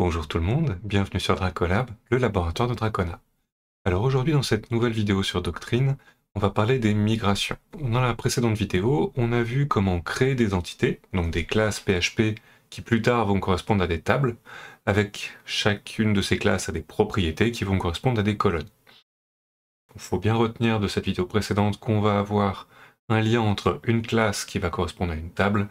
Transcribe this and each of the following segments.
Bonjour tout le monde, bienvenue sur Dracolab, le laboratoire de Dracona. Alors aujourd'hui dans cette nouvelle vidéo sur Doctrine, on va parler des migrations. Dans la précédente vidéo, on a vu comment créer des entités, donc des classes PHP qui plus tard vont correspondre à des tables, avec chacune de ces classes à des propriétés qui vont correspondre à des colonnes. Il faut bien retenir de cette vidéo précédente qu'on va avoir un lien entre une classe qui va correspondre à une table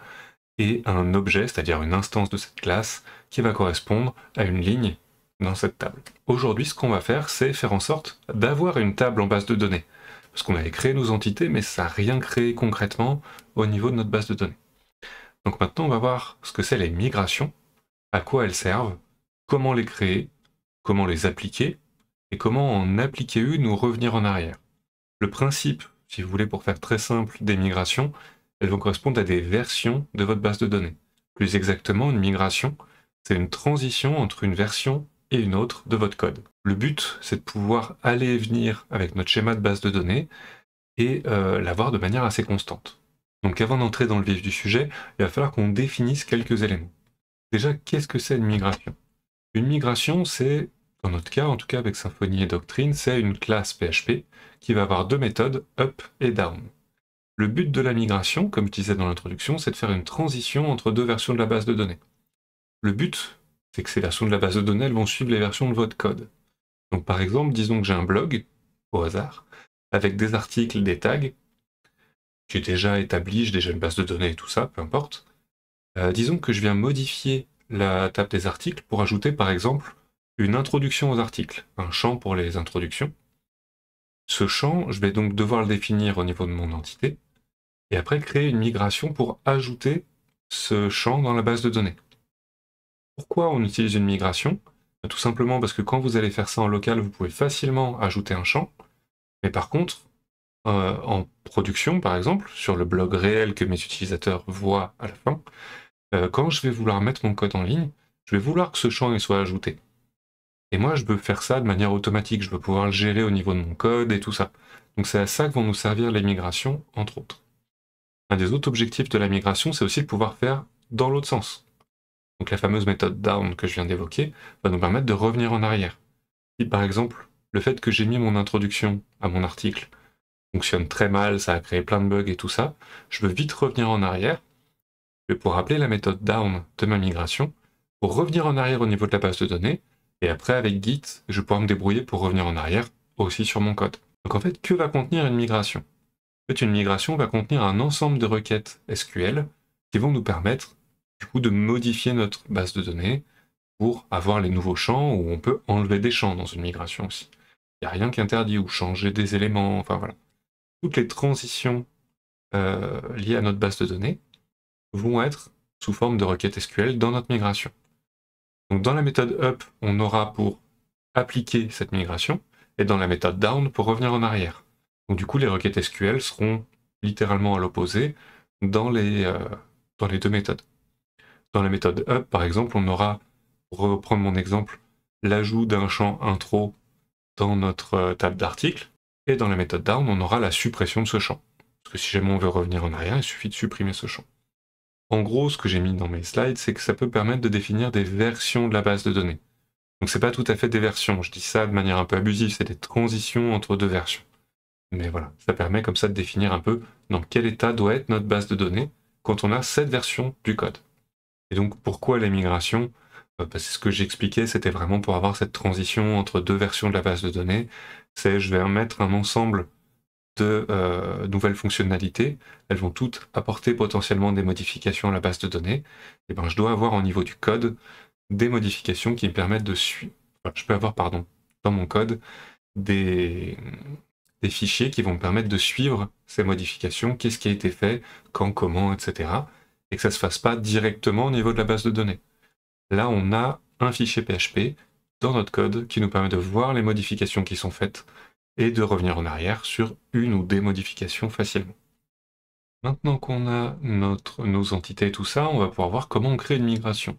et un objet, c'est-à-dire une instance de cette classe, qui va correspondre à une ligne dans cette table. Aujourd'hui, ce qu'on va faire, c'est faire en sorte d'avoir une table en base de données. Parce qu'on avait créé nos entités, mais ça n'a rien créé concrètement au niveau de notre base de données. Donc maintenant, on va voir ce que c'est les migrations, à quoi elles servent, comment les créer, comment les appliquer, et comment en appliquer une ou revenir en arrière. Le principe, si vous voulez, pour faire très simple, des migrations, elles vont correspondre à des versions de votre base de données. Plus exactement, une migration, c'est une transition entre une version et une autre de votre code. Le but, c'est de pouvoir aller et venir avec notre schéma de base de données et euh, l'avoir de manière assez constante. Donc avant d'entrer dans le vif du sujet, il va falloir qu'on définisse quelques éléments. Déjà, qu'est-ce que c'est une migration Une migration, c'est, dans notre cas, en tout cas avec Symfony et Doctrine, c'est une classe PHP qui va avoir deux méthodes, up et down. Le but de la migration, comme je disais dans l'introduction, c'est de faire une transition entre deux versions de la base de données. Le but, c'est que ces versions de la base de données vont suivre les versions de votre code. Donc par exemple, disons que j'ai un blog, au hasard, avec des articles, des tags, j'ai déjà établi, j'ai déjà une base de données et tout ça, peu importe. Euh, disons que je viens modifier la table des articles pour ajouter par exemple une introduction aux articles, un champ pour les introductions. Ce champ, je vais donc devoir le définir au niveau de mon entité, et après créer une migration pour ajouter ce champ dans la base de données. Pourquoi on utilise une migration Tout simplement parce que quand vous allez faire ça en local, vous pouvez facilement ajouter un champ. Mais par contre, euh, en production, par exemple, sur le blog réel que mes utilisateurs voient à la fin, euh, quand je vais vouloir mettre mon code en ligne, je vais vouloir que ce champ soit ajouté. Et moi, je veux faire ça de manière automatique, je veux pouvoir le gérer au niveau de mon code et tout ça. Donc c'est à ça que vont nous servir les migrations, entre autres. Un des autres objectifs de la migration, c'est aussi de pouvoir faire dans l'autre sens donc la fameuse méthode down que je viens d'évoquer, va nous permettre de revenir en arrière. Si par exemple, le fait que j'ai mis mon introduction à mon article fonctionne très mal, ça a créé plein de bugs et tout ça, je veux vite revenir en arrière. Je vais pouvoir appeler la méthode down de ma migration pour revenir en arrière au niveau de la base de données, et après avec Git, je vais me débrouiller pour revenir en arrière aussi sur mon code. Donc en fait, que va contenir une migration Une migration va contenir un ensemble de requêtes SQL qui vont nous permettre du coup de modifier notre base de données pour avoir les nouveaux champs où on peut enlever des champs dans une migration aussi. Il n'y a rien qui interdit ou changer des éléments, enfin voilà. Toutes les transitions euh, liées à notre base de données vont être sous forme de requêtes SQL dans notre migration. Donc dans la méthode up, on aura pour appliquer cette migration et dans la méthode down pour revenir en arrière. Donc du coup, les requêtes SQL seront littéralement à l'opposé dans, euh, dans les deux méthodes. Dans la méthode up, e, par exemple, on aura, pour reprendre mon exemple, l'ajout d'un champ intro dans notre euh, table d'articles, et dans la méthode down, on aura la suppression de ce champ. Parce que si jamais on veut revenir en arrière, il suffit de supprimer ce champ. En gros, ce que j'ai mis dans mes slides, c'est que ça peut permettre de définir des versions de la base de données. Donc c'est pas tout à fait des versions, je dis ça de manière un peu abusive, c'est des transitions entre deux versions. Mais voilà, ça permet comme ça de définir un peu dans quel état doit être notre base de données quand on a cette version du code. Et donc pourquoi la migration parce euh, bah, que ce que j'expliquais, c'était vraiment pour avoir cette transition entre deux versions de la base de données. C'est je vais mettre un ensemble de euh, nouvelles fonctionnalités. Elles vont toutes apporter potentiellement des modifications à la base de données. Et ben, je dois avoir au niveau du code des modifications qui me permettent de suivre. je peux avoir, pardon, dans mon code des, des fichiers qui vont me permettre de suivre ces modifications, qu'est-ce qui a été fait, quand, comment, etc et que ça ne se fasse pas directement au niveau de la base de données. Là, on a un fichier PHP dans notre code qui nous permet de voir les modifications qui sont faites et de revenir en arrière sur une ou des modifications facilement. Maintenant qu'on a notre, nos entités et tout ça, on va pouvoir voir comment on crée une migration.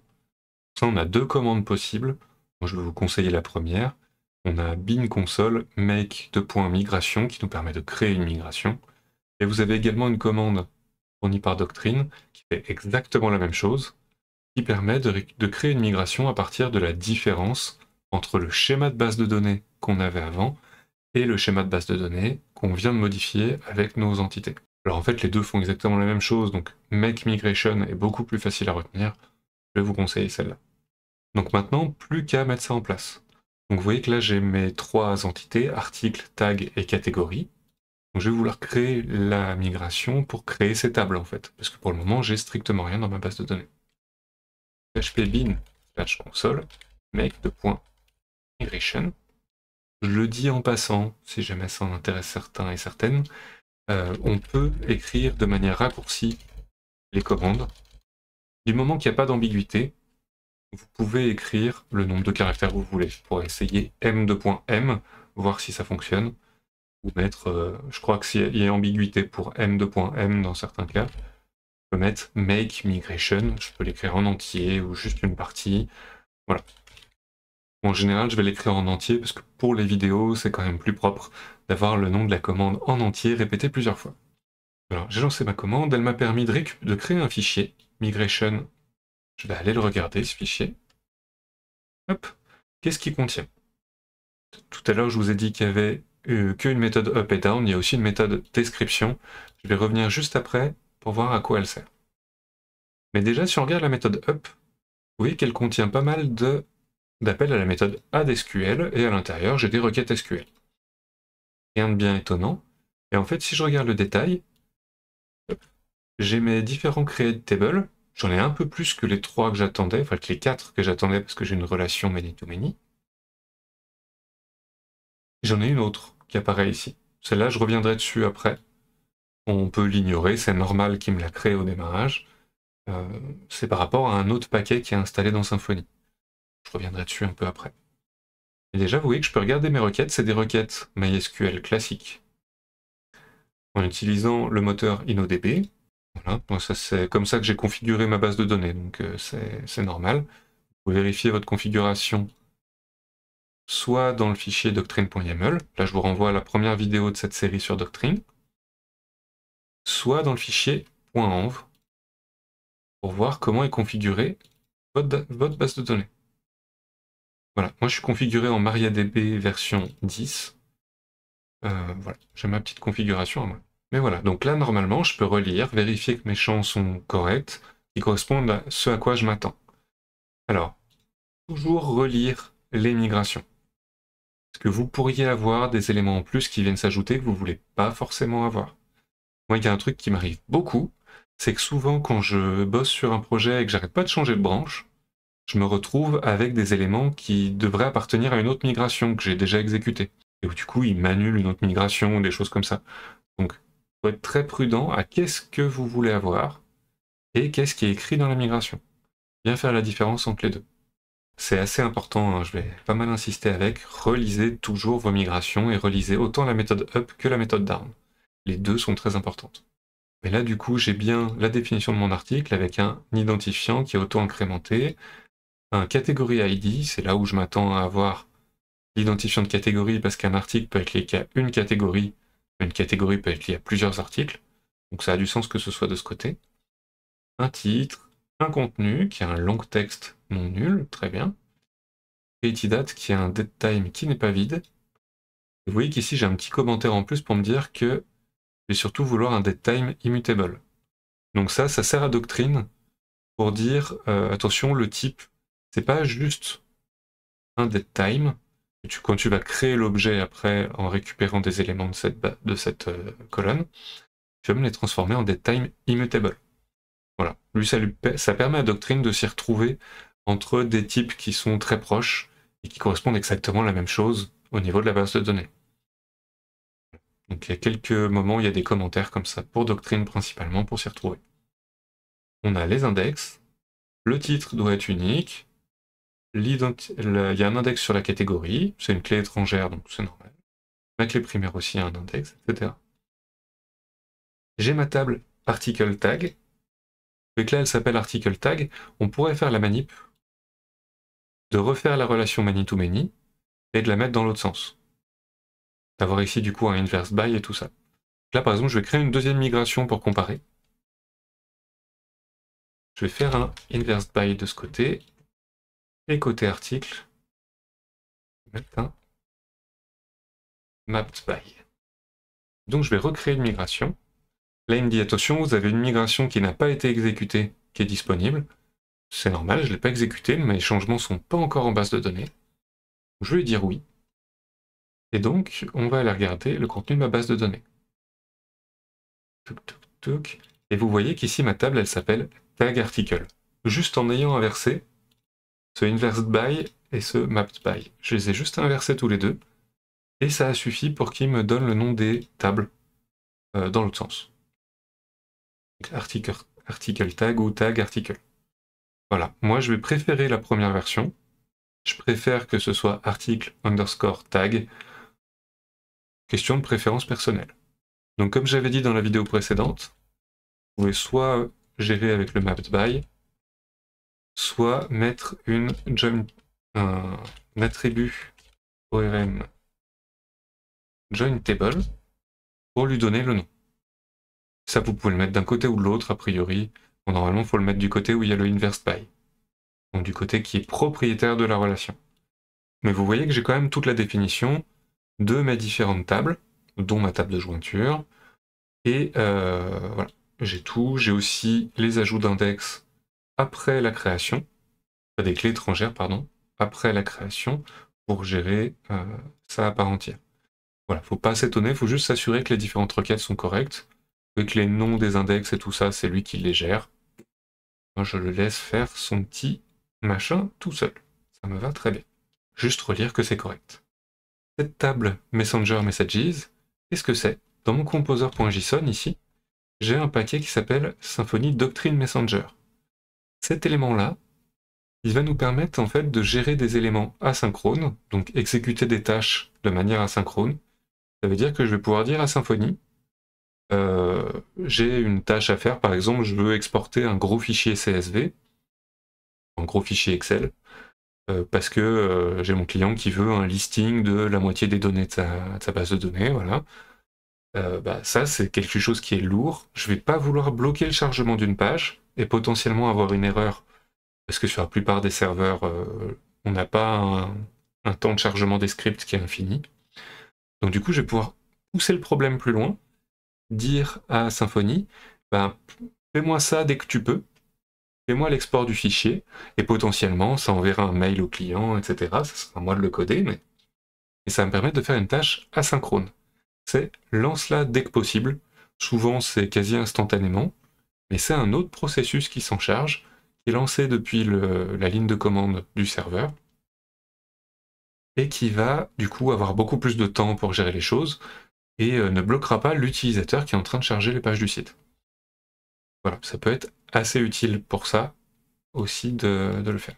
Ça, on a deux commandes possibles. je vais vous conseiller la première. On a bin console make de point migration qui nous permet de créer une migration. Et vous avez également une commande fournie par Doctrine c'est exactement la même chose, qui permet de, créer une migration à partir de la différence entre le schéma de base de données qu'on avait avant et le schéma de base de données qu'on vient de modifier avec nos entités. Alors en fait, les deux font exactement la même chose, donc Make Migration est beaucoup plus facile à retenir. Je vais vous conseiller celle-là. Donc maintenant, plus qu'à mettre ça en place. Donc vous voyez que là, j'ai mes trois entités, articles, tags et catégories je vais vouloir créer la migration pour créer ces tables en fait, parce que pour le moment j'ai strictement rien dans ma base de données. bin, slash console make de Je le dis en passant, si jamais ça en intéresse certains et certaines, euh, on peut écrire de manière raccourcie les commandes. Du moment qu'il n'y a pas d'ambiguïté, vous pouvez écrire le nombre de caractères que vous voulez. Je pourrais essayer m de point m, voir si ça fonctionne mettre, euh, je crois que s'il y, a ambiguïté pour m2.m dans certains cas, je peux mettre make migration, je peux l'écrire en entier ou juste une partie. Voilà. En général, je vais l'écrire en entier parce que pour les vidéos, c'est quand même plus propre d'avoir le nom de la commande en entier répété plusieurs fois. Alors, j'ai lancé ma commande, elle m'a permis de, créer un fichier, migration. Je vais aller le regarder, ce fichier. Hop, qu'est-ce qu'il contient Tout à l'heure, je vous ai dit qu'il y avait euh, qu'une méthode up et down, il y a aussi une méthode description. Je vais revenir juste après pour voir à quoi elle sert. Mais déjà, si on regarde la méthode up, vous voyez qu'elle contient pas mal d'appels à la méthode addSQL et à l'intérieur, j'ai des requêtes SQL. Rien de bien étonnant. Et en fait, si je regarde le détail, j'ai mes différents create table. J'en ai un peu plus que les trois que j'attendais, enfin que les quatre que j'attendais parce que j'ai une relation many to many. J'en ai une autre qui apparaît ici. Celle-là, je reviendrai dessus après. On peut l'ignorer, c'est normal qu'il me l'a créé au démarrage. Euh, c'est par rapport à un autre paquet qui est installé dans Symfony. Je reviendrai dessus un peu après. Et déjà, vous voyez que je peux regarder mes requêtes, c'est des requêtes MySQL classiques. En utilisant le moteur InnoDB, voilà, ça c'est comme ça que j'ai configuré ma base de données, donc euh, c'est normal. Vous vérifiez votre configuration soit dans le fichier doctrine.yml, là je vous renvoie à la première vidéo de cette série sur doctrine, soit dans le fichier .env pour voir comment est configurée votre, base de données. Voilà, moi je suis configuré en MariaDB version 10. Euh, voilà, j'ai ma petite configuration à moi. Mais voilà, donc là normalement je peux relire, vérifier que mes champs sont corrects, qu'ils correspondent à ce à quoi je m'attends. Alors, toujours relire les migrations que vous pourriez avoir des éléments en plus qui viennent s'ajouter que vous ne voulez pas forcément avoir. Moi, il y a un truc qui m'arrive beaucoup, c'est que souvent quand je bosse sur un projet et que j'arrête pas de changer de branche, je me retrouve avec des éléments qui devraient appartenir à une autre migration que j'ai déjà exécutée. Et du coup, il m'annulent une autre migration ou des choses comme ça. Donc, il faut être très prudent à qu'est-ce que vous voulez avoir et qu'est-ce qui est écrit dans la migration. Bien faire la différence entre les deux. C'est assez important, hein, je vais pas mal insister avec, relisez toujours vos migrations et relisez autant la méthode up que la méthode down. Les deux sont très importantes. Mais là, du coup, j'ai bien la définition de mon article avec un identifiant qui est auto-incrémenté, un catégorie ID, c'est là où je m'attends à avoir l'identifiant de catégorie parce qu'un article peut être lié qu'à une catégorie, une catégorie peut être liée à plusieurs articles, donc ça a du sens que ce soit de ce côté. Un titre, un contenu qui est un long texte non nul, très bien. et date qui a un dead time qui n'est pas vide. vous voyez qu'ici j'ai un petit commentaire en plus pour me dire que je vais surtout vouloir un dead time immutable. Donc ça, ça sert à doctrine pour dire euh, attention, le type, c'est pas juste un dead time. tu, quand tu vas créer l'objet après en récupérant des éléments de cette, de cette euh, colonne, tu vas me les transformer en dead time immutable. Voilà. Lui, ça, lui, ça permet à Doctrine de s'y retrouver entre des types qui sont très proches et qui correspondent exactement à la même chose au niveau de la base de données. Donc il y a quelques moments, il y a des commentaires comme ça pour doctrine principalement pour s'y retrouver. On a les index, le titre doit être unique, il y a un index sur la catégorie, c'est une clé étrangère donc c'est normal. Ma clé primaire aussi a un index, etc. J'ai ma table article tag, donc là elle s'appelle article tag, on pourrait faire la manip de refaire la relation many-to-many, et de la mettre dans l'autre sens. D'avoir ici du coup un inverse by et tout ça. Là par exemple, je vais créer une deuxième migration pour comparer. Je vais faire un inverse by de ce côté. Et côté article, mettre un mapped by. Donc je vais recréer une migration. Là, il me dit attention, vous avez une migration qui n'a pas été exécutée, qui est disponible. C'est normal, je ne l'ai pas exécuté, mes changements ne sont pas encore en base de données. Je vais dire oui. Et donc, on va aller regarder le contenu de ma base de données. Et vous voyez qu'ici, ma table, elle s'appelle tag article. Juste en ayant inversé ce inverse by et ce mapped by. Je les ai juste inversés tous les deux. Et ça a suffi pour qu'ils me donne le nom des tables euh, dans l'autre sens. Article, article tag ou tag article. Voilà, moi je vais préférer la première version. Je préfère que ce soit article underscore tag. Question de préférence personnelle. Donc comme j'avais dit dans la vidéo précédente, vous pouvez soit gérer avec le mapped by, soit mettre une join, un, attribut ORM join table pour lui donner le nom. Ça, vous pouvez le mettre d'un côté ou de l'autre, a priori normalement, il faut le mettre du côté où il y a le inverse by. Donc du côté qui est propriétaire de la relation. Mais vous voyez que j'ai quand même toute la définition de mes différentes tables, dont ma table de jointure. Et euh, voilà, j'ai tout. J'ai aussi les ajouts d'index après la création, des clés étrangères, pardon, après la création, pour gérer euh, ça à part entière. Voilà, faut pas s'étonner, faut juste s'assurer que les différentes requêtes sont correctes, que les noms des index et tout ça, c'est lui qui les gère je le laisse faire son petit machin tout seul. Ça me va très bien. Juste relire que c'est correct. Cette table Messenger Messages, qu'est-ce que c'est Dans mon composer.json ici, j'ai un paquet qui s'appelle Symfony Doctrine Messenger. Cet élément-là, il va nous permettre en fait de gérer des éléments asynchrones, donc exécuter des tâches de manière asynchrone. Ça veut dire que je vais pouvoir dire à Symfony, euh, j'ai une tâche à faire, par exemple, je veux exporter un gros fichier CSV, un gros fichier Excel, euh, parce que euh, j'ai mon client qui veut un listing de la moitié des données de sa, base de données, voilà. Bah, ça, c'est quelque chose qui est lourd. Je vais pas vouloir bloquer le chargement d'une page et potentiellement avoir une erreur. Parce que sur la plupart des serveurs, on n'a pas un, temps de chargement des scripts qui est infini. Donc du coup, je vais pouvoir pousser le problème plus loin dire à Symfony, ben, fais-moi ça dès que tu peux, fais-moi l'export du fichier, et potentiellement, ça enverra un mail au client, etc. Ça sera à moi de le coder, mais ça va me permet de faire une tâche asynchrone. C'est lance-la dès que possible. Souvent, c'est quasi instantanément, mais c'est un autre processus qui s'en charge, qui est lancé depuis la ligne de commande du serveur, et qui va du coup avoir beaucoup plus de temps pour gérer les choses et euh, ne bloquera pas l'utilisateur qui est en train de charger les pages du site. Voilà, ça peut être assez utile pour ça aussi de, de le faire.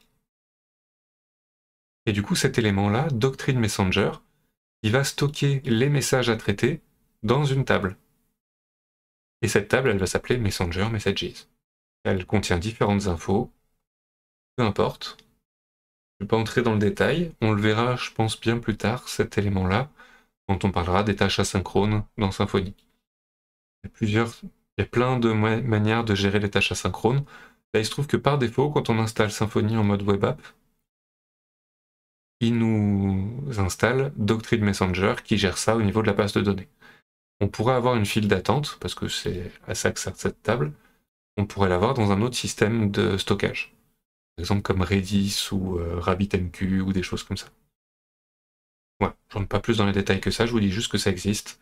Et du coup, cet élément-là, Doctrine Messenger, il va stocker les messages à traiter dans une table. Et cette table, elle va s'appeler Messenger Messages. Elle contient différentes infos, peu importe. Je ne vais pas entrer dans le détail, on le verra, je pense, bien plus tard, cet élément-là, on parlera des tâches asynchrones dans Symfony. Il y a, plusieurs, y a plein de manières de gérer les tâches asynchrones. Là, il se trouve que par défaut, quand on installe Symfony en mode web app, il nous installe Doctrine Messenger qui gère ça au niveau de la base de données. On pourrait avoir une file d'attente, parce que c'est à ça que sert cette table, on pourrait l'avoir dans un autre système de stockage. Par exemple comme Redis ou euh, RabbitMQ ou des choses comme ça. Ouais, je rentre pas plus dans les détails que ça, je vous dis juste que ça existe.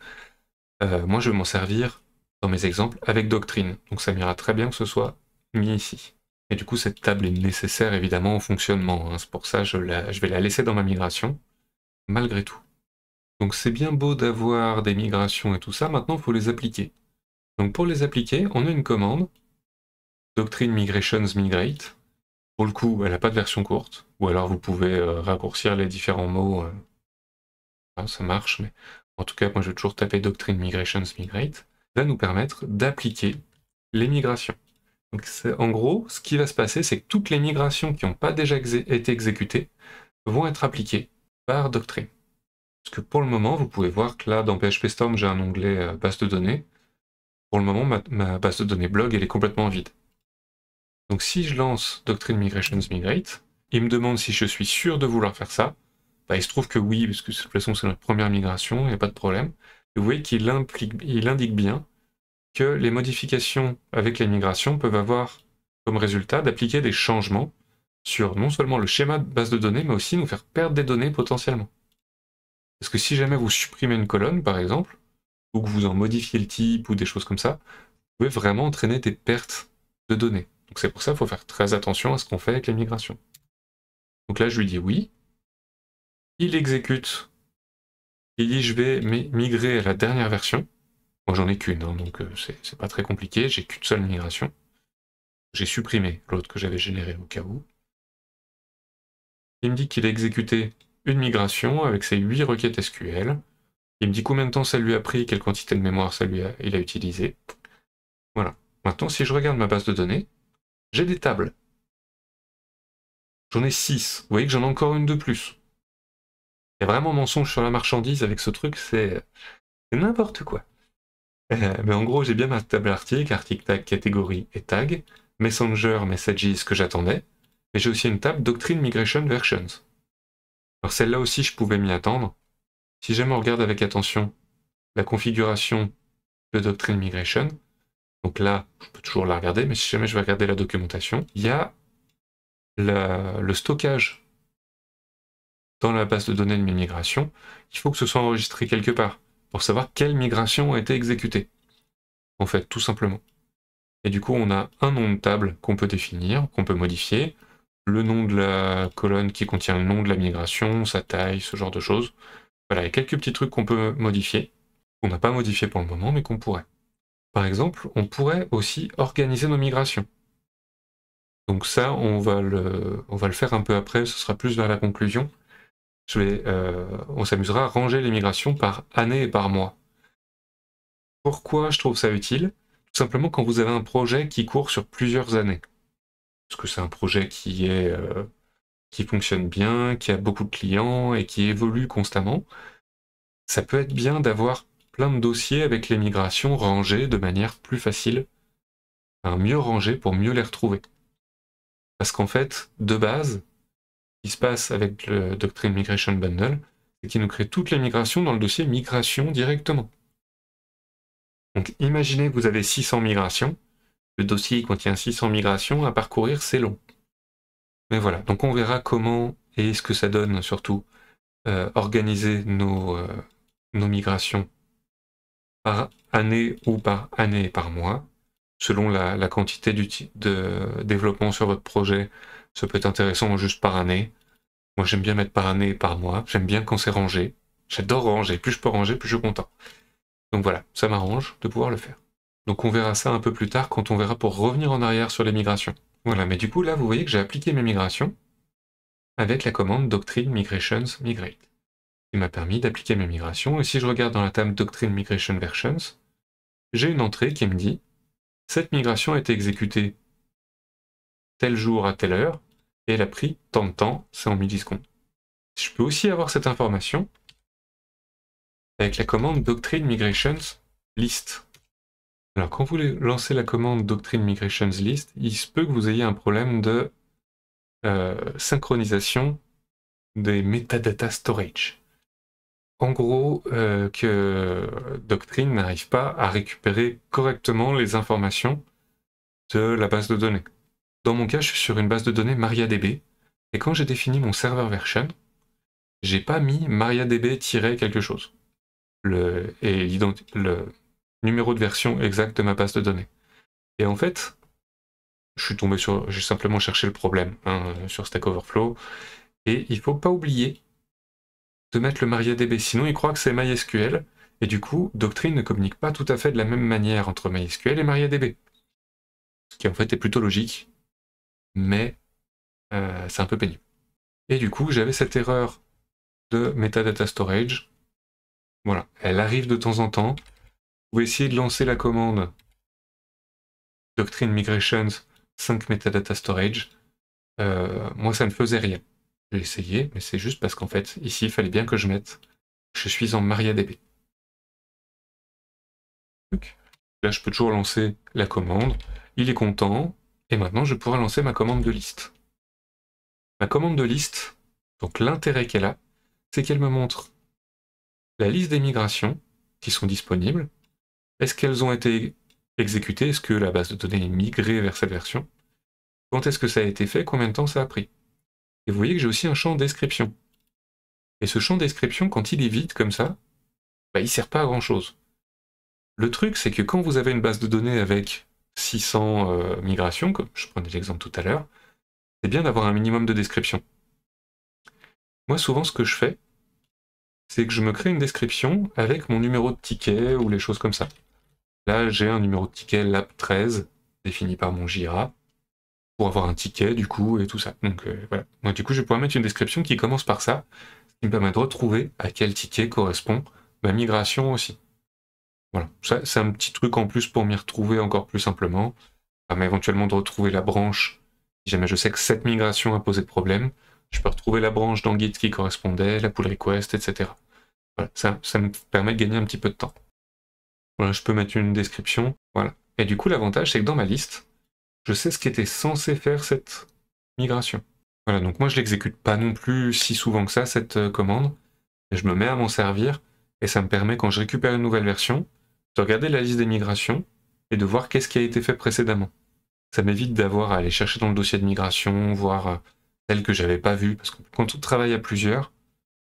Euh, moi, je vais m'en servir dans mes exemples avec doctrine, donc ça m'ira très bien que ce soit mis ici. Et du coup, cette table est nécessaire évidemment au fonctionnement, hein. c'est pour ça que je, vais la laisser dans ma migration, malgré tout. Donc c'est bien beau d'avoir des migrations et tout ça, maintenant il faut les appliquer. Donc pour les appliquer, on a une commande, doctrine migrations migrate. Pour le coup, elle n'a pas de version courte, ou alors vous pouvez euh, raccourcir les différents mots euh, Hein, ça marche, mais en tout cas, moi, je vais toujours taper Doctrine Migrations Migrate. va nous permettre d'appliquer les migrations. Donc, en gros, ce qui va se passer, c'est que toutes les migrations qui n'ont pas déjà été exécutées vont être appliquées par Doctrine. Parce que pour le moment, vous pouvez voir que là, dans PHP Storm, j'ai un onglet euh, base de données. Pour le moment, ma, base de données blog, elle est complètement vide. Donc si je lance Doctrine Migrations Migrate, il me demande si je suis sûr de vouloir faire ça. Bah, il se trouve que oui, parce que de toute façon c'est notre première migration, il n'y a pas de problème. vous voyez qu'il indique bien que les modifications avec la migration peuvent avoir comme résultat d'appliquer des changements sur non seulement le schéma de base de données, mais aussi nous faire perdre des données potentiellement. Parce que si jamais vous supprimez une colonne, par exemple, ou que vous en modifiez le type ou des choses comme ça, vous pouvez vraiment entraîner des pertes de données. Donc c'est pour ça qu'il faut faire très attention à ce qu'on fait avec les migrations. Donc là, je lui dis oui, il exécute, il dit je vais migrer à la dernière version. Moi j'en ai qu'une, hein, donc euh, c'est pas très compliqué, j'ai qu'une seule migration. J'ai supprimé l'autre que j'avais généré au cas où. Il me dit qu'il a exécuté une migration avec ses 8 requêtes SQL. Il me dit combien de temps ça lui a pris, quelle quantité de mémoire ça lui a, il a utilisé. Voilà. Maintenant, si je regarde ma base de données, j'ai des tables. J'en ai 6. Vous voyez que j'en ai encore une de plus y vraiment mensonge sur la marchandise avec ce truc, c'est n'importe quoi. Euh, mais en gros, j'ai bien ma table article, article tag, catégorie et tag, Messenger, Messages que j'attendais, mais j'ai aussi une table Doctrine Migration Versions. Alors celle-là aussi, je pouvais m'y attendre. Si jamais on regarde avec attention la configuration de Doctrine Migration, donc là, je peux toujours la regarder, mais si jamais je vais regarder la documentation, il y a le stockage dans la base de données de mes migrations, il faut que ce soit enregistré quelque part pour savoir quelle migration a été exécutée. En fait, tout simplement. Et du coup, on a un nom de table qu'on peut définir, qu'on peut modifier, le nom de la colonne qui contient le nom de la migration, sa taille, ce genre de choses. Voilà, il y a quelques petits trucs qu'on peut modifier, qu'on n'a pas modifié pour le moment, mais qu'on pourrait. Par exemple, on pourrait aussi organiser nos migrations. Donc ça, on va le faire un peu après, ce sera plus vers la conclusion. Euh, on s'amusera à ranger les migrations par année et par mois. Pourquoi je trouve ça utile Tout simplement quand vous avez un projet qui court sur plusieurs années. Parce que c'est un projet qui est euh, qui fonctionne bien, qui a beaucoup de clients et qui évolue constamment. Ça peut être bien d'avoir plein de dossiers avec les migrations rangées de manière plus facile, un mieux rangé pour mieux les retrouver. Parce qu'en fait, de base, qui se passe avec le Doctrine Migration Bundle, c'est qu'il nous crée toutes les migrations dans le dossier migration directement. Donc imaginez que vous avez 600 migrations. Le dossier contient 600 migrations, à parcourir c'est long. Mais voilà, donc on verra comment et ce que ça donne surtout euh, organiser euh, nos, migrations par année ou par année par mois, selon la quantité de développement sur votre projet, ça peut être intéressant juste par année. Moi, j'aime bien mettre par année et par mois. J'aime bien quand c'est rangé. J'adore ranger. Plus je peux ranger, plus je suis content. Donc voilà, ça m'arrange de pouvoir le faire. Donc on verra ça un peu plus tard quand on verra pour revenir en arrière sur les migrations. Voilà, mais du coup là, vous voyez que j'ai appliqué mes migrations avec la commande doctrine migrations migrate, qui m'a permis d'appliquer mes migrations. Et si je regarde dans la table doctrine migration versions, j'ai une entrée qui me dit cette migration a été exécutée tel jour à telle heure et elle a pris tant de temps, c'est en millisecondes. Je peux aussi avoir cette information avec la commande doctrine migrations list. Alors quand vous lancez la commande doctrine migrations list, il se peut que vous ayez un problème de euh, synchronisation des metadata storage. En gros, euh, que Doctrine n'arrive pas à récupérer correctement les informations de la base de données. Dans mon cas, je suis sur une base de données MariaDB. Et quand j'ai défini mon serveur version, j'ai pas mis MariaDB- quelque chose. Le, et le numéro de version exact de ma base de données. Et en fait, je suis tombé sur, j'ai simplement cherché le problème hein, sur Stack Overflow. Et il faut pas oublier de mettre le MariaDB, sinon il croit que c'est MySQL. Et du coup, Doctrine ne communique pas tout à fait de la même manière entre MySQL et MariaDB. Ce qui en fait est plutôt logique, mais euh, c'est un peu pénible. Et du coup, j'avais cette erreur de metadata storage. Voilà, elle arrive de temps en temps. Vous pouvez essayer de lancer la commande doctrine migrations 5 metadata storage. Euh, moi, ça ne faisait rien. J'ai essayé, mais c'est juste parce qu'en fait, ici, il fallait bien que je mette je suis en MariaDB. là, je peux toujours lancer la commande. Il est content. Et maintenant, je pourrais lancer ma commande de liste. Ma commande de liste, donc l'intérêt qu'elle a, c'est qu'elle me montre la liste des migrations qui sont disponibles, est-ce qu'elles ont été exécutées, est-ce que la base de données est migrée vers cette version, quand est-ce que ça a été fait, combien de temps ça a pris. Et vous voyez que j'ai aussi un champ description. Et ce champ description, quand il est vide comme ça, bah, il ne sert pas à grand-chose. Le truc, c'est que quand vous avez une base de données avec 600 euh, migrations, comme je prenais l'exemple tout à l'heure, c'est bien d'avoir un minimum de description. Moi, souvent, ce que je fais, c'est que je me crée une description avec mon numéro de ticket ou les choses comme ça. Là, j'ai un numéro de ticket lab 13 défini par mon JIRA, pour avoir un ticket, du coup, et tout ça. Donc, euh, voilà. Moi, du coup, je vais pouvoir mettre une description qui commence par ça, qui me permet de retrouver à quel ticket correspond ma migration aussi. Voilà, c'est un petit truc en plus pour m'y retrouver encore plus simplement. permet éventuellement de retrouver la branche, si jamais je sais que cette migration a posé de problème, je peux retrouver la branche dans Git qui correspondait, la pull request, etc. Voilà, ça, me permet de gagner un petit peu de temps. Voilà, je peux mettre une description, voilà. Et du coup, l'avantage, c'est que dans ma liste, je sais ce qui était censé faire cette migration. Voilà, donc moi, je l'exécute pas non plus si souvent que ça, cette euh, commande. je me mets à m'en servir, et ça me permet, quand je récupère une nouvelle version, regarder la liste des migrations et de voir qu'est-ce qui a été fait précédemment. Ça m'évite d'avoir à aller chercher dans le dossier de migration, voir euh, celle que j'avais pas vue, parce que quand on travaille à plusieurs,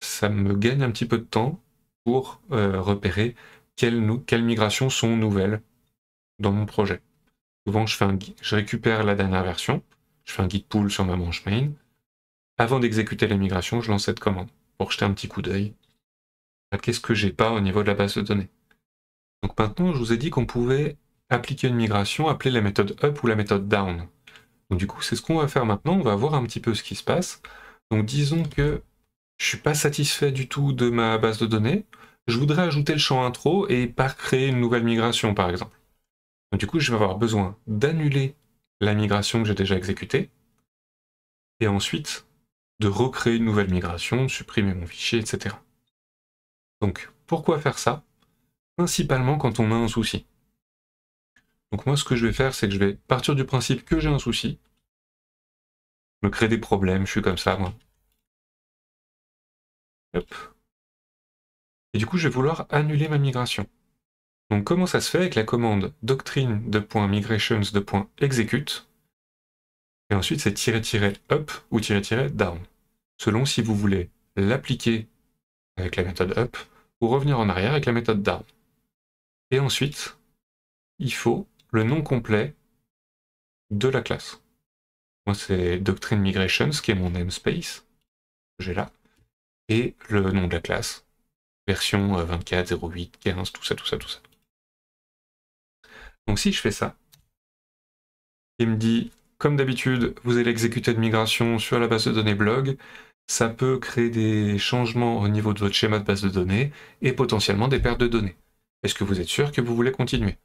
ça me gagne un petit peu de temps pour euh, repérer quelles, migrations sont nouvelles dans mon projet. Souvent, je, fais un, je récupère la dernière version, je fais un git pull sur ma branche main. Avant d'exécuter la migration, je lance cette commande pour jeter un petit coup d'œil à qu'est-ce que j'ai pas au niveau de la base de données. Donc maintenant, je vous ai dit qu'on pouvait appliquer une migration, appeler la méthode up ou la méthode down. Donc du coup, c'est ce qu'on va faire maintenant. On va voir un petit peu ce qui se passe. Donc disons que je ne suis pas satisfait du tout de ma base de données. Je voudrais ajouter le champ intro et par créer une nouvelle migration, par exemple. du coup, je vais avoir besoin d'annuler la migration que j'ai déjà exécutée et ensuite de recréer une nouvelle migration, de supprimer mon fichier, etc. Donc, pourquoi faire ça principalement quand on a un souci. Donc moi, ce que je vais faire, c'est que je vais partir du principe que j'ai un souci, me créer des problèmes, je suis comme ça, moi. Et du coup, je vais vouloir annuler ma migration. Donc comment ça se fait avec la commande doctrine de point et ensuite c'est tirer up ou tirer down selon si vous voulez l'appliquer avec la méthode up ou revenir en arrière avec la méthode down. Et ensuite, il faut le nom complet de la classe. Moi, c'est Doctrine Migrations, qui est mon namespace, que j'ai là, et le nom de la classe, version 24, euh, 15, tout ça, tout ça, tout ça. Donc si je fais ça, il me dit, comme d'habitude, vous allez exécuter une migration sur la base de données blog, ça peut créer des changements au niveau de votre schéma de base de données et potentiellement des pertes de données. Est-ce que vous êtes sûr que vous voulez continuer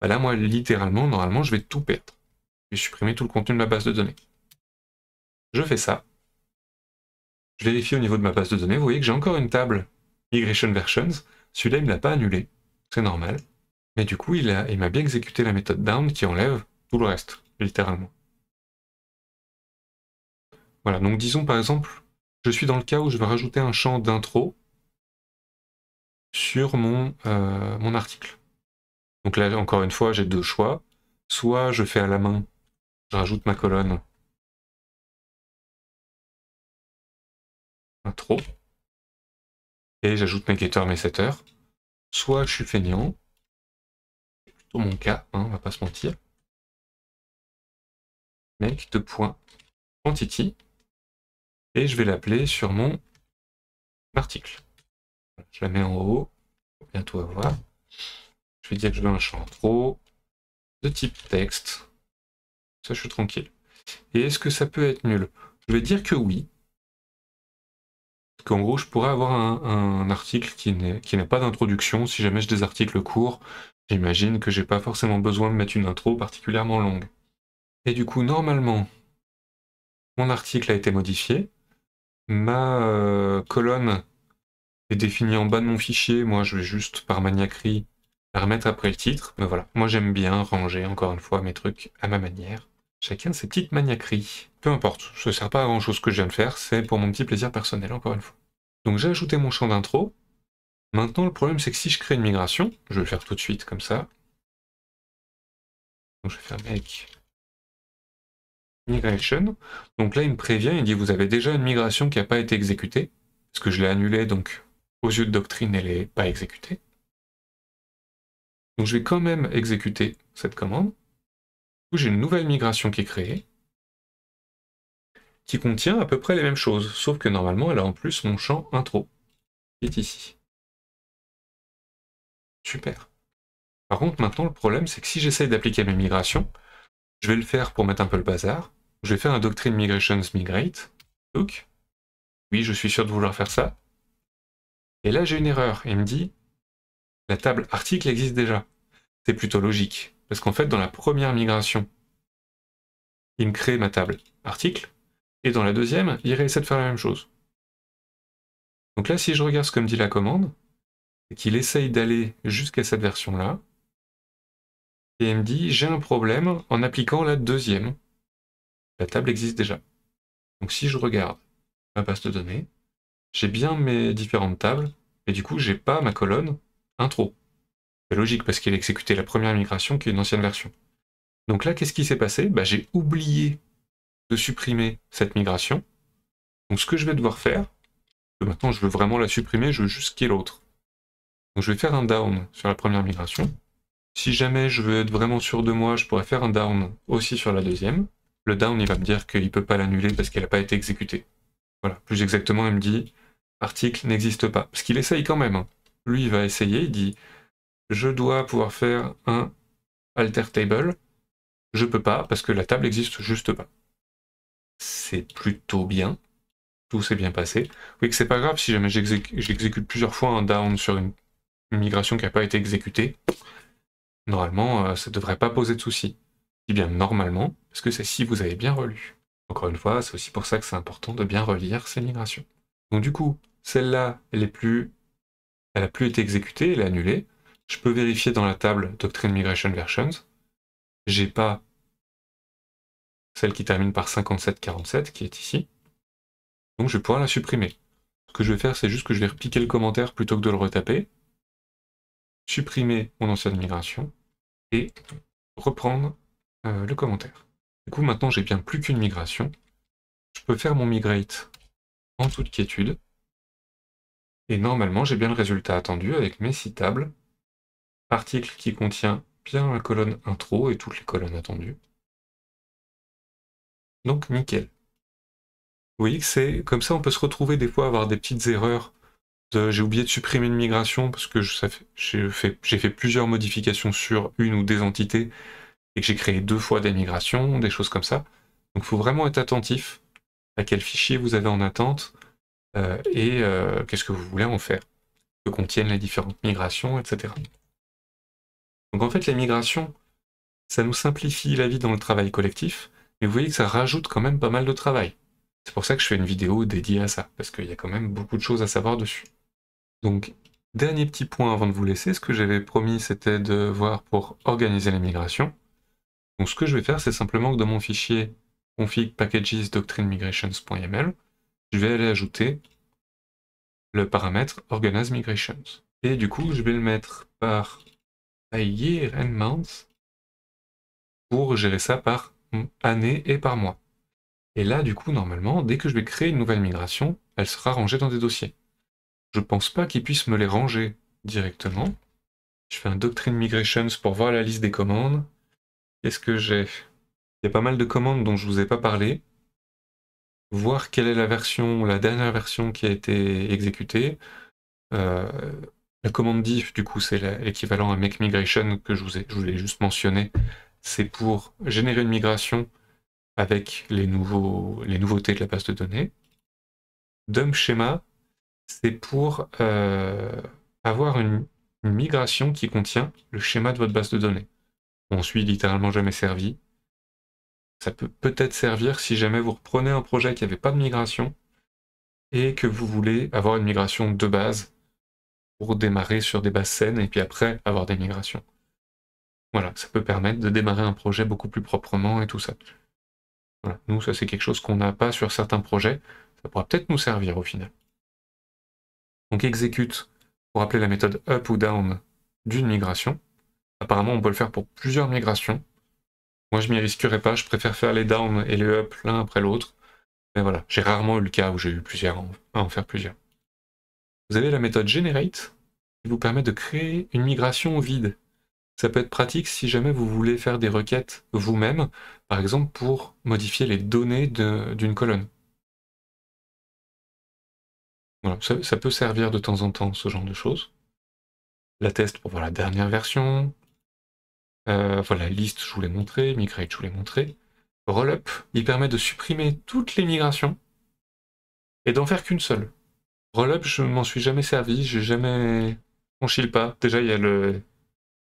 bah Là, moi, littéralement, normalement, je vais tout perdre. Je vais supprimer tout le contenu de ma base de données. Je fais ça. Je vérifie au niveau de ma base de données. Vous voyez que j'ai encore une table migration versions. Celui-là, il ne l'a pas annulé. C'est normal. Mais du coup, il m'a bien exécuté la méthode down qui enlève tout le reste, littéralement. Voilà, donc disons par exemple, je suis dans le cas où je veux rajouter un champ d'intro sur euh, mon, article. Donc là, encore une fois, j'ai deux choix. Soit je fais à la main, je rajoute ma colonne intro, et j'ajoute mes getters, mes setters. Soit je suis fainéant. c'est plutôt mon cas, hein, on ne va pas se mentir. Make de point quantity, et je vais l'appeler sur mon article. Je la mets en haut. bientôt avoir. Je vais dire que je veux un champ trop, de type texte. Ça, je suis tranquille. Et est-ce que ça peut être nul Je vais dire que oui. Parce qu'en gros, je pourrais avoir un, article qui n'a pas d'introduction. Si jamais j'ai des articles courts, j'imagine que j'ai pas forcément besoin de mettre une intro particulièrement longue. Et du coup, normalement, mon article a été modifié. Ma euh, colonne et défini en bas de mon fichier. Moi, je vais juste par maniaquerie la remettre après le titre. Mais voilà, moi j'aime bien ranger encore une fois mes trucs à ma manière. Chacun ses petites maniaqueries. Peu importe, ne sert pas à grand chose que je viens de faire, c'est pour mon petit plaisir personnel encore une fois. Donc j'ai ajouté mon champ d'intro. Maintenant le problème c'est que si je crée une migration, je vais le faire tout de suite comme ça. Donc je vais faire make migration. Donc là il me prévient, il dit vous avez déjà une migration qui n'a pas été exécutée, parce que je l'ai annulée donc aux yeux de doctrine, elle n'est pas exécutée. Donc je vais quand même exécuter cette commande. J'ai une nouvelle migration qui est créée, qui contient à peu près les mêmes choses, sauf que normalement elle a en plus mon champ intro, qui est ici. Super. Par contre, maintenant, le problème, c'est que si j'essaye d'appliquer mes migrations, je vais le faire pour mettre un peu le bazar. Je vais faire un doctrine migrations migrate. Donc, oui, je suis sûr de vouloir faire ça. Et là, j'ai une erreur. il me dit, la table article existe déjà. C'est plutôt logique. Parce qu'en fait, dans la première migration, il me crée ma table article. Et dans la deuxième, il réessaie de faire la même chose. Donc là, si je regarde ce que me dit la commande, c'est qu'il essaye d'aller jusqu'à cette version-là. Et il me dit, j'ai un problème en appliquant la deuxième. La table existe déjà. Donc si je regarde ma base de données, j'ai bien mes différentes tables, et du coup, j'ai pas ma colonne intro. C'est logique parce qu'il a exécuté la première migration qui est une ancienne version. Donc là, qu'est-ce qui s'est passé bah, J'ai oublié de supprimer cette migration. Donc ce que je vais devoir faire, euh, maintenant je veux vraiment la supprimer, je veux juste qu'il y ait l'autre. Donc je vais faire un down sur la première migration. Si jamais je veux être vraiment sûr de moi, je pourrais faire un down aussi sur la deuxième. Le down, il va me dire qu'il ne peut pas l'annuler parce qu'elle n'a pas été exécutée. Voilà, plus exactement, il me dit article n'existe pas. Parce qu'il essaye quand même. Hein. Lui, il va essayer, il dit je dois pouvoir faire un alter table. Je peux pas parce que la table n'existe juste pas. C'est plutôt bien. Tout s'est bien passé. Oui, que c'est pas grave si jamais j'exécute plusieurs fois un down sur une migration qui n'a pas été exécutée. Normalement, euh, ça ne devrait pas poser de soucis. Eh bien normalement, parce que c'est si vous avez bien relu. Encore une fois, c'est aussi pour ça que c'est important de bien relire ces migrations. Donc du coup, celle-là, elle est plus, a plus été exécutée, elle est annulée. Je peux vérifier dans la table Doctrine Migration Versions. J'ai pas celle qui termine par 5747 qui est ici. Donc je vais pouvoir la supprimer. Ce que je vais faire, c'est juste que je vais repiquer le commentaire plutôt que de le retaper. Supprimer mon ancienne migration et reprendre euh, le commentaire. Du coup, maintenant, j'ai bien plus qu'une migration. Je peux faire mon migrate en toute quiétude. Et normalement, j'ai bien le résultat attendu avec mes citables. Article qui contient bien la colonne intro et toutes les colonnes attendues. Donc nickel. Vous voyez que c'est comme ça, on peut se retrouver des fois à avoir des petites erreurs de j'ai oublié de supprimer une migration parce que j'ai fait, plusieurs modifications sur une ou des entités et que j'ai créé deux fois des migrations, des choses comme ça. Donc il faut vraiment être attentif à quel fichier vous avez en attente, euh, et euh, qu'est-ce que vous voulez en faire, que contiennent les différentes migrations, etc. Donc en fait, les migrations, ça nous simplifie la vie dans le travail collectif, mais vous voyez que ça rajoute quand même pas mal de travail. C'est pour ça que je fais une vidéo dédiée à ça, parce qu'il y a quand même beaucoup de choses à savoir dessus. Donc, dernier petit point avant de vous laisser, ce que j'avais promis, c'était de voir pour organiser les migrations. Donc ce que je vais faire, c'est simplement que dans mon fichier config packages doctrine migrations.yml, je vais aller ajouter le paramètre organize migrations. Et du coup, je vais le mettre par year and month pour gérer ça par année et par mois. Et là, du coup, normalement, dès que je vais créer une nouvelle migration, elle sera rangée dans des dossiers. Je ne pense pas qu'ils puissent me les ranger directement. Je fais un doctrine migrations pour voir la liste des commandes. Qu'est-ce que j'ai Il y a pas mal de commandes dont je ne vous ai pas parlé voir quelle est la version, la dernière version qui a été exécutée. Euh, la commande diff, du coup, c'est l'équivalent à make migration que je vous ai, je vous juste mentionné. C'est pour générer une migration avec les, les nouveautés de la base de données. Dump schéma, c'est pour euh, avoir une, migration qui contient le schéma de votre base de données. On suit littéralement jamais servi, ça peut peut-être servir si jamais vous reprenez un projet qui n'avait pas de migration et que vous voulez avoir une migration de base pour démarrer sur des bases saines et puis après avoir des migrations. Voilà, ça peut permettre de démarrer un projet beaucoup plus proprement et tout ça. Voilà, nous, ça c'est quelque chose qu'on n'a pas sur certains projets, ça pourra peut-être nous servir au final. Donc exécute pour appeler la méthode up ou down d'une migration. Apparemment, on peut le faire pour plusieurs migrations. Moi, je m'y risquerais pas, je préfère faire les down et les up l'un après l'autre. Mais voilà, j'ai rarement eu le cas où j'ai eu plusieurs à en, faire plusieurs. Vous avez la méthode generate qui vous permet de créer une migration vide. Ça peut être pratique si jamais vous voulez faire des requêtes vous-même, par exemple pour modifier les données d'une colonne. Voilà, ça, peut servir de temps en temps ce genre de choses. La test pour voir la dernière version, euh, voilà, liste, je vous l'ai montré, migrate, je vous l'ai montré. Rollup, il permet de supprimer toutes les migrations et d'en faire qu'une seule. Rollup, je m'en suis jamais servi, j'ai jamais On chille pas. Déjà, il y a le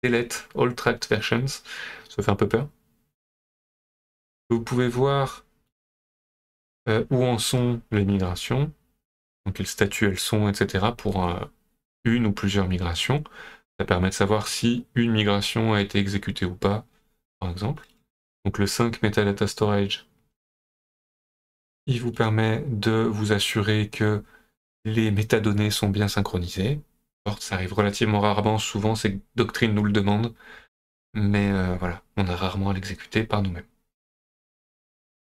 delete all tracked versions, ça fait un peu peur. Vous pouvez voir euh, où en sont les migrations, dans quel statut elles sont, etc. pour euh, une ou plusieurs migrations. Ça permet de savoir si une migration a été exécutée ou pas, par exemple. Donc le 5 Metadata Storage, il vous permet de vous assurer que les métadonnées sont bien synchronisées. Ça arrive relativement rarement, souvent ces doctrines nous le demandent, mais euh, voilà, on a rarement à l'exécuter par nous-mêmes.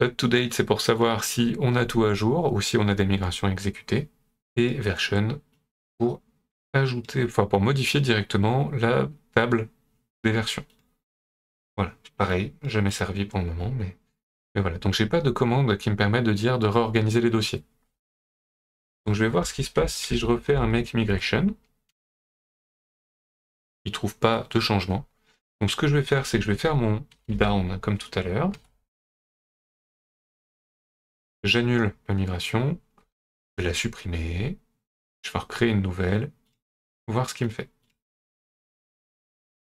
Up to date, c'est pour savoir si on a tout à jour ou si on a des migrations exécutées, et version pour ajouter, enfin pour modifier directement la table des versions. Voilà, pareil, jamais servi pour le moment, mais, voilà. Donc j'ai pas de commande qui me permet de dire de réorganiser les dossiers. Donc je vais voir ce qui se passe si je refais un make migration. Il trouve pas de changement. Donc ce que je vais faire, c'est que je vais faire mon down comme tout à l'heure. J'annule la migration, je vais la supprimer, je vais recréer une nouvelle, voir ce qu'il me fait.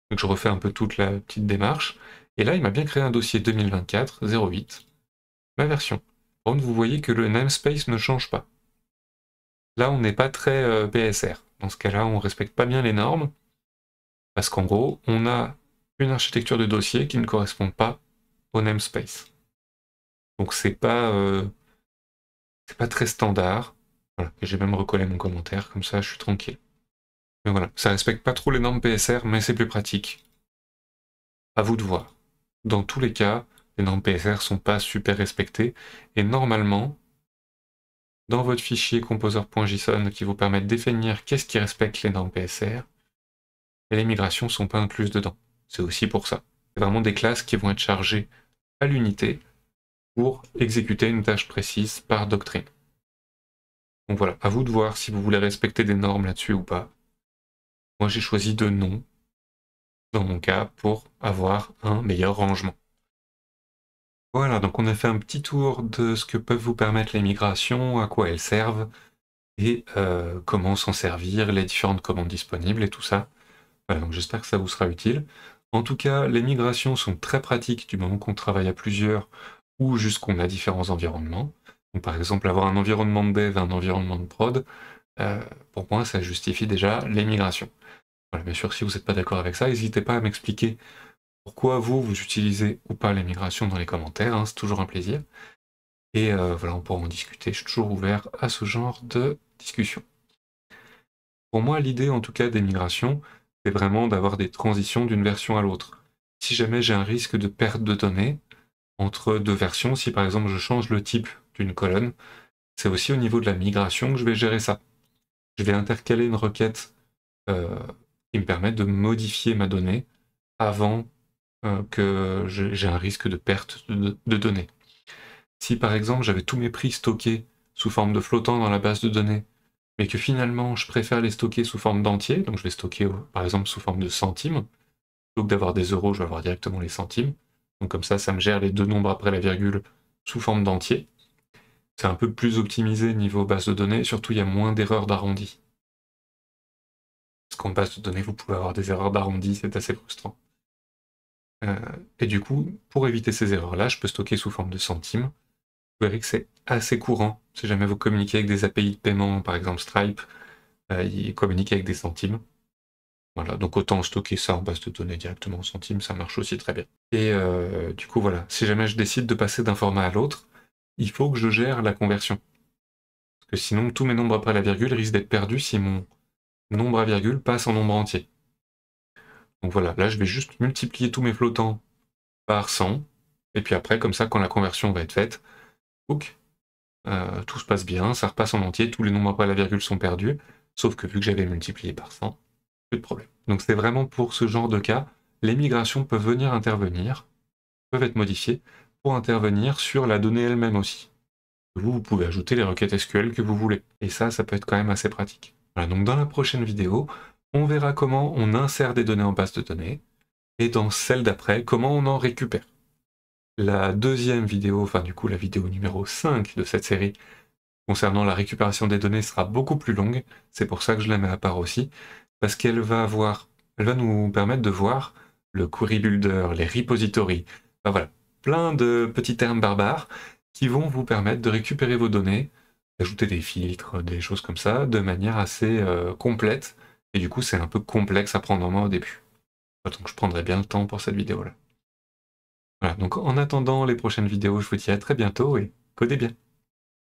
Donc je refais un peu toute la petite démarche. Et là, il m'a bien créé un dossier 2024-08, ma version. vous voyez que le namespace ne change pas. Là, on n'est pas très BSR. Euh, Dans ce cas-là, on ne respecte pas bien les normes. Parce qu'en gros, on a une architecture de dossier qui ne correspond pas au namespace. Donc c'est pas, euh, pas très standard. Voilà, j'ai même recollé mon commentaire, comme ça je suis tranquille. Mais voilà, ça respecte pas trop les normes PSR, mais c'est plus pratique. À vous de voir. Dans tous les cas, les normes PSR sont pas super respectées, et normalement, dans votre fichier composer.json qui vous permet de définir qu'est-ce qui respecte les normes PSR, les migrations sont pas incluses dedans. C'est aussi pour ça. C'est vraiment des classes qui vont être chargées à l'unité pour exécuter une tâche précise par doctrine. Donc voilà, à vous de voir si vous voulez respecter des normes là-dessus ou pas. Moi, j'ai choisi de non, dans mon cas, pour avoir un meilleur rangement. Voilà, donc on a fait un petit tour de ce que peuvent vous permettre les migrations, à quoi elles servent, et euh, comment s'en servir, les différentes commandes disponibles et tout ça. donc j'espère que ça vous sera utile. En tout cas, les migrations sont très pratiques du moment qu'on travaille à plusieurs ou jusqu'on a différents environnements. par exemple, avoir un environnement de dev, un environnement de prod, euh, pour moi, ça justifie déjà l'émigration. Voilà, bien sûr, si vous n'êtes pas d'accord avec ça, n'hésitez pas à m'expliquer pourquoi vous, vous utilisez ou pas l'émigration dans les commentaires, hein, c'est toujours un plaisir. Et euh, voilà, on pourra en discuter, je suis toujours ouvert à ce genre de discussion. Pour moi, l'idée en tout cas d'émigration, c'est vraiment d'avoir des transitions d'une version à l'autre. Si jamais j'ai un risque de perte de données entre deux versions, si par exemple je change le type d'une colonne, c'est aussi au niveau de la migration que je vais gérer ça je vais intercaler une requête euh, qui me permet de modifier ma donnée avant euh, que j'ai un risque de perte de, données. Si par exemple j'avais tous mes prix stockés sous forme de flottants dans la base de données, mais que finalement je préfère les stocker sous forme d'entiers, donc je vais stocker euh, par exemple sous forme de centimes, plutôt que d'avoir des euros, je vais avoir directement les centimes, donc comme ça ça me gère les deux nombres après la virgule sous forme d'entiers c'est un peu plus optimisé niveau base de données, surtout il y a moins d'erreurs d'arrondi. Parce qu'en base de données, vous pouvez avoir des erreurs d'arrondi, c'est assez frustrant. Euh, et du coup, pour éviter ces erreurs-là, je peux stocker sous forme de centimes. Vous verrez que c'est assez courant. Si jamais vous communiquez avec des API de paiement, par exemple Stripe, euh, ils communiquent avec des centimes. Voilà, donc autant stocker ça en base de données directement en centimes, ça marche aussi très bien. Et euh, du coup, voilà, si jamais je décide de passer d'un format à l'autre, il faut que je gère la conversion. Parce que sinon, tous mes nombres après la virgule risquent d'être perdus si mon nombre à virgule passe en nombre entier. Donc voilà, là je vais juste multiplier tous mes flottants par 100, et puis après, comme ça, quand la conversion va être faite, euh, tout se passe bien, ça repasse en entier, tous les nombres après la virgule sont perdus, sauf que vu que j'avais multiplié par 100, plus de problème. Donc c'est vraiment pour ce genre de cas, les migrations peuvent venir intervenir, peuvent être modifiées, intervenir sur la donnée elle-même aussi. Vous, pouvez ajouter les requêtes SQL que vous voulez. Et ça, ça peut être quand même assez pratique. Voilà, donc dans la prochaine vidéo, on verra comment on insère des données en base de données, et dans celle d'après, comment on en récupère. La deuxième vidéo, enfin du coup la vidéo numéro 5 de cette série, concernant la récupération des données sera beaucoup plus longue, c'est pour ça que je la mets à part aussi, parce qu'elle va avoir, elle va nous permettre de voir le query builder, les repositories, voilà, plein de petits termes barbares qui vont vous permettre de récupérer vos données, d'ajouter des filtres, des choses comme ça, de manière assez euh, complète. Et du coup, c'est un peu complexe à prendre en main au début. Donc je prendrai bien le temps pour cette vidéo-là. Voilà, donc en attendant les prochaines vidéos, je vous dis à très bientôt et codez bien